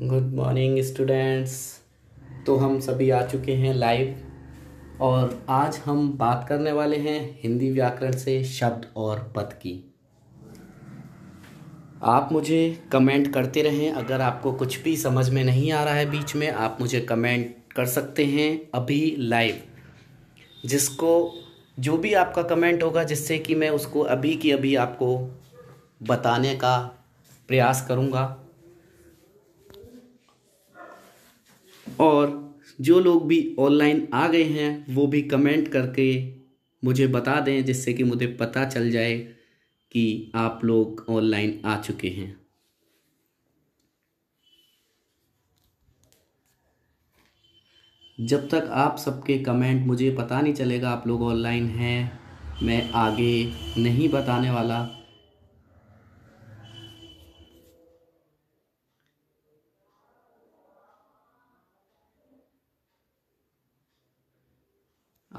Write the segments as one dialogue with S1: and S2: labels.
S1: good morning students तो हम सभी आ चुके हैं लाइव और आज हम बात करने वाले हैं हिंदी व्याकरण से शब्द और पद की आप मुझे कमेंट करते रहें अगर आपको कुछ भी समझ में नहीं आ रहा है बीच में आप मुझे कमेंट कर सकते हैं अभी लाइव जिसको जो भी आपका कमेंट होगा जिससे कि मैं उसको अभी की अभी आपको बताने का प्रयास करूँगा और जो लोग भी ऑनलाइन आ गए हैं वो भी कमेंट करके मुझे बता दें जिससे कि मुझे पता चल जाए कि आप लोग ऑनलाइन आ चुके हैं जब तक आप सबके कमेंट मुझे पता नहीं चलेगा आप लोग ऑनलाइन हैं मैं आगे नहीं बताने वाला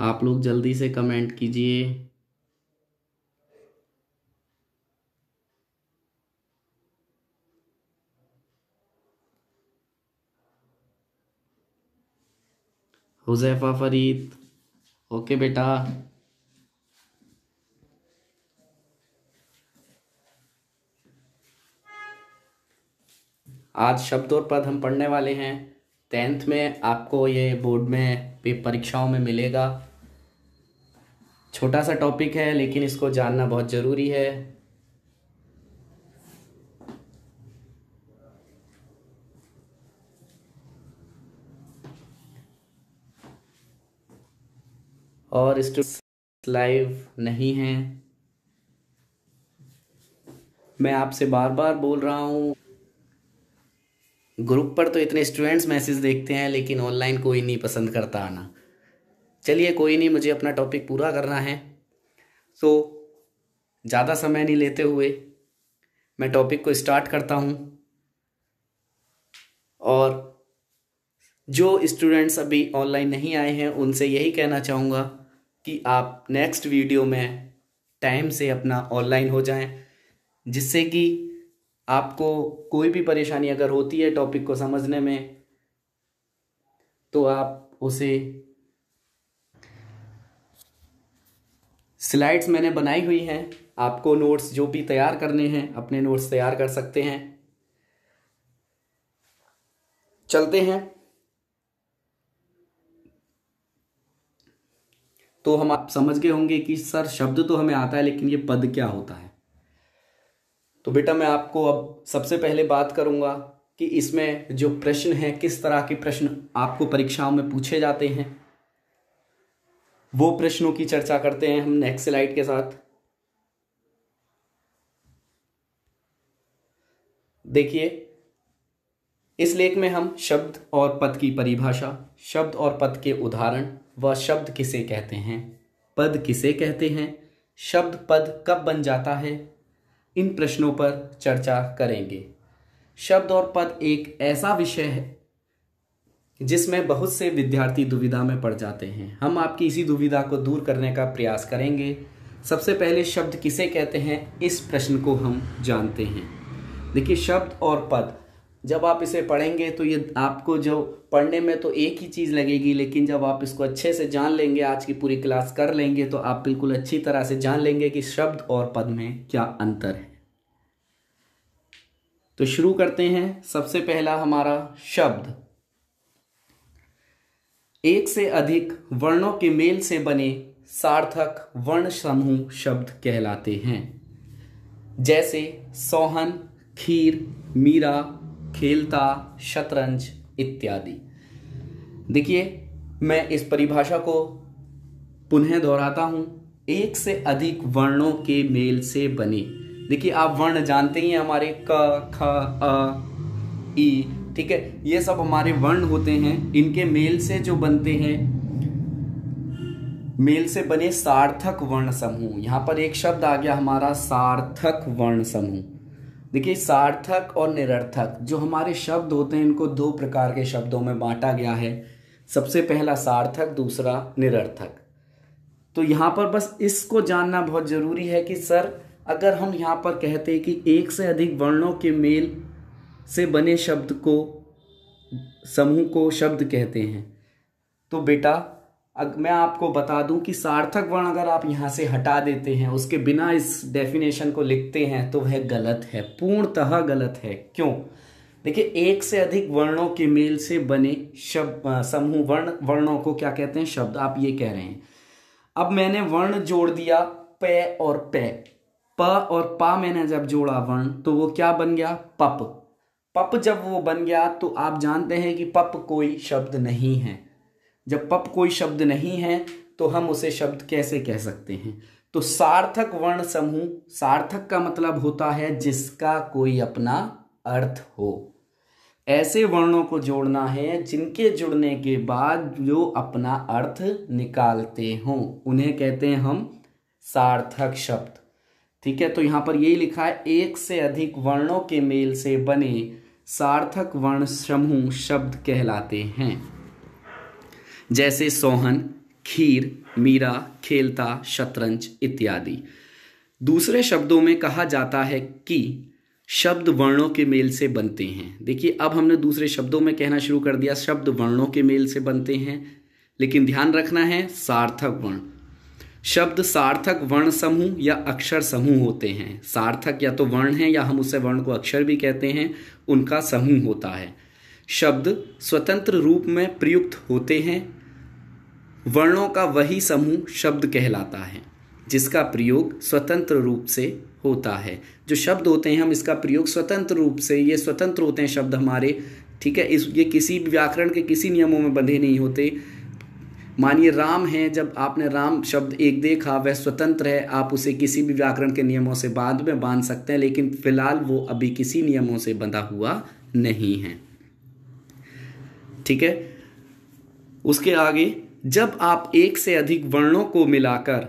S1: आप लोग जल्दी से कमेंट कीजिए हुजैफा फरीद ओके बेटा आज शब्द और पद हम पढ़ने वाले हैं टेंथ में आपको ये बोर्ड में परीक्षाओं में मिलेगा छोटा सा टॉपिक है लेकिन इसको जानना बहुत ज़रूरी है और स्टूडेंट लाइव नहीं है मैं आपसे बार बार बोल रहा हूँ ग्रुप पर तो इतने स्टूडेंट्स मैसेज देखते हैं लेकिन ऑनलाइन कोई नहीं पसंद करता आना चलिए कोई नहीं मुझे अपना टॉपिक पूरा करना है तो ज़्यादा समय नहीं लेते हुए मैं टॉपिक को स्टार्ट करता हूँ और जो स्टूडेंट्स अभी ऑनलाइन नहीं आए हैं उनसे यही कहना चाहूँगा कि आप नेक्स्ट वीडियो में टाइम से अपना ऑनलाइन हो जाएं जिससे कि आपको कोई भी परेशानी अगर होती है टॉपिक को समझने में तो आप उसे स्लाइड्स मैंने बनाई हुई हैं आपको नोट्स जो भी तैयार करने हैं अपने नोट्स तैयार कर सकते हैं चलते हैं तो हम आप समझ गए होंगे कि सर शब्द तो हमें आता है लेकिन ये पद क्या होता है तो बेटा मैं आपको अब सबसे पहले बात करूंगा कि इसमें जो प्रश्न है किस तरह के प्रश्न आपको परीक्षाओं में पूछे जाते हैं वो प्रश्नों की चर्चा करते हैं हम नेक्स्ट स्लाइड के साथ देखिए इस लेख में हम शब्द और पद की परिभाषा शब्द और पद के उदाहरण व शब्द किसे कहते हैं पद किसे कहते हैं शब्द पद कब बन जाता है इन प्रश्नों पर चर्चा करेंगे शब्द और पद एक ऐसा विषय है जिसमें बहुत से विद्यार्थी दुविधा में पड़ जाते हैं हम आपकी इसी दुविधा को दूर करने का प्रयास करेंगे सबसे पहले शब्द किसे कहते हैं इस प्रश्न को हम जानते हैं देखिए शब्द और पद जब आप इसे पढ़ेंगे तो ये आपको जो पढ़ने में तो एक ही चीज़ लगेगी लेकिन जब आप इसको अच्छे से जान लेंगे आज की पूरी क्लास कर लेंगे तो आप बिल्कुल अच्छी तरह से जान लेंगे कि शब्द और पद में क्या अंतर है तो शुरू करते हैं सबसे पहला हमारा शब्द एक से अधिक वर्णों के मेल से बने सार्थक वर्ण समूह शब्द कहलाते हैं जैसे सोहन खीर मीरा खेलता शतरंज इत्यादि देखिए मैं इस परिभाषा को पुनः दोहराता हूँ एक से अधिक वर्णों के मेल से बने देखिए आप वर्ण जानते ही हैं हमारे क ख अ ई ठीक है ये सब हमारे वर्ण होते हैं इनके मेल से जो बनते हैं मेल से बने सार्थक वर्ण समूह यहाँ पर एक शब्द आ गया हमारा सार्थक वर्ण समूह देखिए सार्थक और निरर्थक जो हमारे शब्द होते हैं इनको दो प्रकार के शब्दों में बांटा गया है सबसे पहला सार्थक दूसरा निरर्थक तो यहाँ पर बस इसको जानना बहुत ज़रूरी है कि सर अगर हम यहाँ पर कहते हैं कि एक से अधिक वर्णों के मेल से बने शब्द को समूह को शब्द कहते हैं तो बेटा अब मैं आपको बता दूं कि सार्थक वर्ण अगर आप यहाँ से हटा देते हैं उसके बिना इस डेफिनेशन को लिखते हैं तो वह गलत है पूर्णतः गलत है क्यों देखिए एक से अधिक वर्णों के मेल से बने शब्द समूह वर्ण वर्णों को क्या कहते हैं शब्द आप ये कह रहे हैं अब मैंने वर्ण जोड़ दिया प और प प और पा मैंने जब जोड़ा वर्ण तो वो क्या बन गया पप पप जब वो बन गया तो आप जानते हैं कि पप कोई शब्द नहीं है जब पप कोई शब्द नहीं है तो हम उसे शब्द कैसे कह सकते हैं तो सार्थक वर्ण समूह सार्थक का मतलब होता है जिसका कोई अपना अर्थ हो ऐसे वर्णों को जोड़ना है जिनके जुड़ने के बाद जो अपना अर्थ निकालते हों उन्हें कहते हैं हम सार्थक शब्द ठीक है तो यहाँ पर यही लिखा है एक से अधिक वर्णों के मेल से बने सार्थक वर्ण समूह शब्द कहलाते हैं जैसे सोहन खीर मीरा खेलता शतरंज इत्यादि दूसरे शब्दों में कहा जाता है कि शब्द वर्णों के मेल से बनते हैं देखिए अब हमने दूसरे शब्दों में कहना शुरू कर दिया शब्द वर्णों के मेल से बनते हैं लेकिन ध्यान रखना है सार्थक वर्ण शब्द सार्थक वर्ण समूह या अक्षर समूह होते हैं सार्थक या तो वर्ण है या हम उसे वर्ण को अक्षर भी कहते हैं उनका समूह होता है शब्द स्वतंत्र रूप में प्रयुक्त होते हैं वर्णों का वही समूह शब्द कहलाता है जिसका प्रयोग स्वतंत्र रूप से होता है जो शब्द होते हैं हम इसका प्रयोग स्वतंत्र रूप से ये स्वतंत्र होते हैं शब्द हमारे ठीक है इस ये किसी व्याकरण के किसी नियमों में बंधे नहीं होते मानिए राम हैं जब आपने राम शब्द एक देखा वह स्वतंत्र है आप उसे किसी भी व्याकरण के नियमों से बाद में बांध सकते हैं लेकिन फिलहाल वो अभी किसी नियमों से बंधा हुआ नहीं है ठीक है उसके आगे जब आप एक से अधिक वर्णों को मिलाकर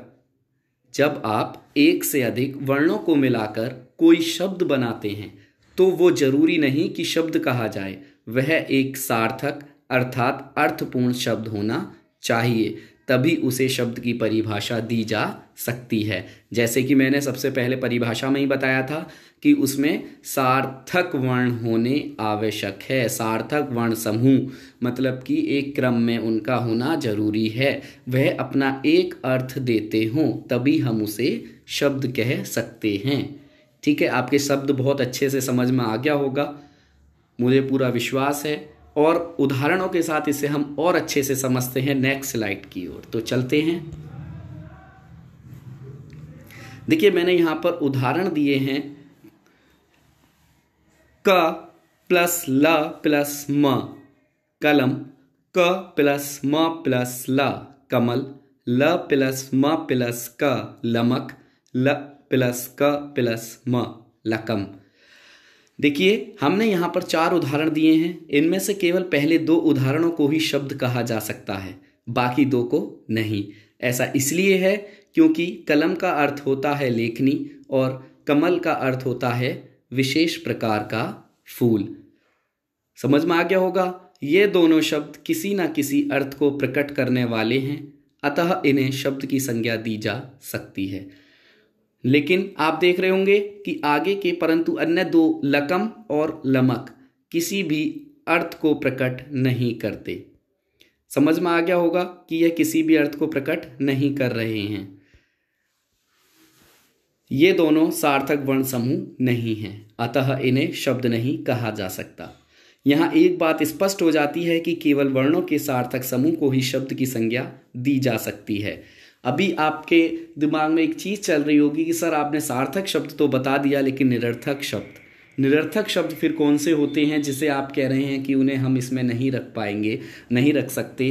S1: जब आप एक से अधिक वर्णों को मिलाकर कोई शब्द बनाते हैं तो वो जरूरी नहीं कि शब्द कहा जाए वह एक सार्थक अर्थात अर्थपूर्ण शब्द होना चाहिए तभी उसे शब्द की परिभाषा दी जा सकती है जैसे कि मैंने सबसे पहले परिभाषा में ही बताया था कि उसमें सार्थक वर्ण होने आवश्यक है सार्थक वर्ण समूह मतलब कि एक क्रम में उनका होना जरूरी है वह अपना एक अर्थ देते हों तभी हम उसे शब्द कह सकते हैं ठीक है आपके शब्द बहुत अच्छे से समझ में आ गया होगा मुझे पूरा विश्वास है और उदाहरणों के साथ इसे हम और अच्छे से समझते हैं नेक्स्ट स्लाइड की ओर तो चलते हैं देखिए मैंने यहां पर उदाहरण दिए हैं क प्लस ल प्लस म कलम क प्लस म प्लस ल कमल ल प्लस म प्लस क लमक ल प्लस क प्लस म लकम देखिए हमने यहाँ पर चार उदाहरण दिए हैं इनमें से केवल पहले दो उदाहरणों को ही शब्द कहा जा सकता है बाकी दो को नहीं ऐसा इसलिए है क्योंकि कलम का अर्थ होता है लेखनी और कमल का अर्थ होता है विशेष प्रकार का फूल समझ में आ गया होगा ये दोनों शब्द किसी ना किसी अर्थ को प्रकट करने वाले हैं अतः इन्हें शब्द की संज्ञा दी जा सकती है लेकिन आप देख रहे होंगे कि आगे के परंतु अन्य दो लकम और लमक किसी भी अर्थ को प्रकट नहीं करते समझ में आ गया होगा कि यह किसी भी अर्थ को प्रकट नहीं कर रहे हैं ये दोनों सार्थक वर्ण समूह नहीं हैं अतः इन्हें शब्द नहीं कहा जा सकता यहाँ एक बात स्पष्ट हो जाती है कि केवल वर्णों के सार्थक समूह को ही शब्द की संज्ञा दी जा सकती है अभी आपके दिमाग में एक चीज़ चल रही होगी कि सर आपने सार्थक शब्द तो बता दिया लेकिन निरर्थक शब्द निरर्थक शब्द फिर कौन से होते हैं जिसे आप कह रहे हैं कि उन्हें हम इसमें नहीं रख पाएंगे नहीं रख सकते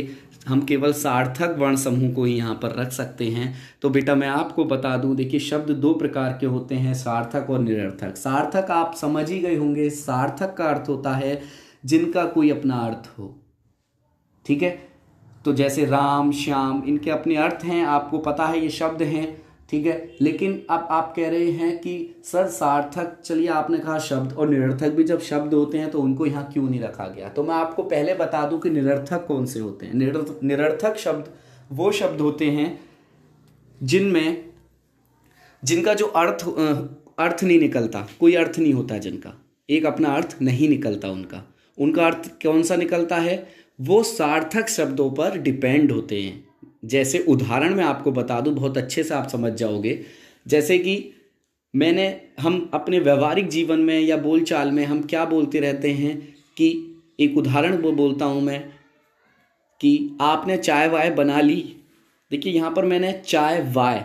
S1: हम केवल सार्थक वर्ण समूह को ही यहाँ पर रख सकते हैं तो बेटा मैं आपको बता दूँ देखिए शब्द दो प्रकार के होते हैं सार्थक और निरर्थक सार्थक आप समझ ही गए होंगे सार्थक का अर्थ होता है जिनका कोई अपना अर्थ हो ठीक है तो जैसे राम श्याम इनके अपने अर्थ हैं आपको पता है ये शब्द हैं ठीक है लेकिन अब आप कह रहे हैं कि सर सार्थक चलिए आपने कहा शब्द और निरर्थक भी जब शब्द होते हैं तो उनको यहाँ क्यों नहीं रखा गया तो मैं आपको पहले बता दूं कि निरर्थक कौन से होते हैं निरर्थक निरर्थक शब्द वो शब्द होते हैं जिनमें जिनका जो अर्थ अर्थ नहीं निकलता कोई अर्थ नहीं होता जिनका एक अपना अर्थ नहीं निकलता उनका उनका अर्थ कौन सा निकलता है वो सार्थक शब्दों पर डिपेंड होते हैं जैसे उदाहरण मैं आपको बता दूं बहुत अच्छे से आप समझ जाओगे जैसे कि मैंने हम अपने व्यवहारिक जीवन में या बोलचाल में हम क्या बोलते रहते हैं कि एक उदाहरण वो बोलता हूँ मैं कि आपने चाय वाय बना ली देखिए यहाँ पर मैंने चाय वाय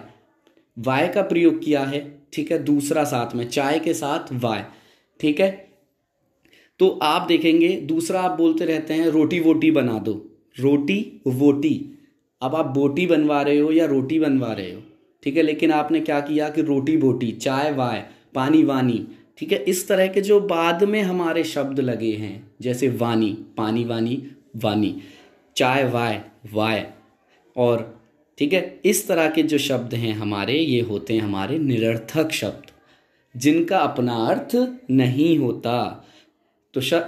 S1: वाय का प्रयोग किया है ठीक है दूसरा साथ में चाय के साथ वाय ठीक है तो आप देखेंगे दूसरा आप बोलते रहते हैं रोटी वोटी बना दो रोटी वोटी अब आप बोटी बनवा रहे हो या रोटी बनवा रहे हो ठीक है लेकिन आपने क्या किया कि रोटी बोटी चाय वाय पानी वानी ठीक है इस तरह के जो बाद में हमारे शब्द लगे हैं जैसे वानी पानी वानी वानी चाय वाय वाय और ठीक है इस तरह के जो शब्द हैं हमारे ये होते हैं हमारे निरर्थक शब्द जिनका अपना अर्थ नहीं होता tô